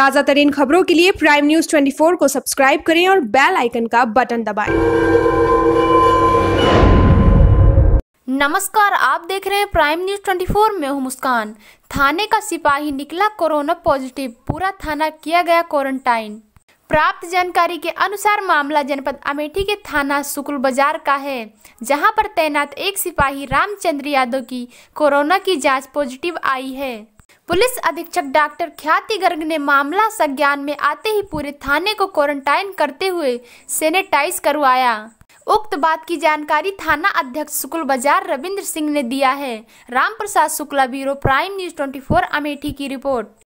ताज़ा तरीन खबरों के लिए प्राइम न्यूज़ 24 को सब्सक्राइब करें और बेल आइकन का बटन दबाएं। नमस्कार आप देख रहे हैं प्राइम न्यूज़ 24 में हूं मुस्कान थाने का सिपाही निकला कोरोना पॉजिटिव पूरा थाना किया गया क्वारंटाइन प्राप्त जानकारी के अनुसार मामला जनपद अमेठी के थाना शुक्ल बाजार का है जहां पर तैनात एक सिपाही रामचंद्र यादव की कोरोना की जांच पॉजिटिव आई है पुलिस अधीक्षक डॉक्टर ख्याति गर्ग ने मामला संज्ञान में आते ही पूरे थाने को क्वारंटाइन करते हुए सेनेटाइज करवाया उक्त बात की जानकारी थाना अध्यक्ष शुक्ल बाजार रविंद्र सिंह ने दिया है Ram Prasad Shukla bureau prime news 24 Amethi की रिपोर्ट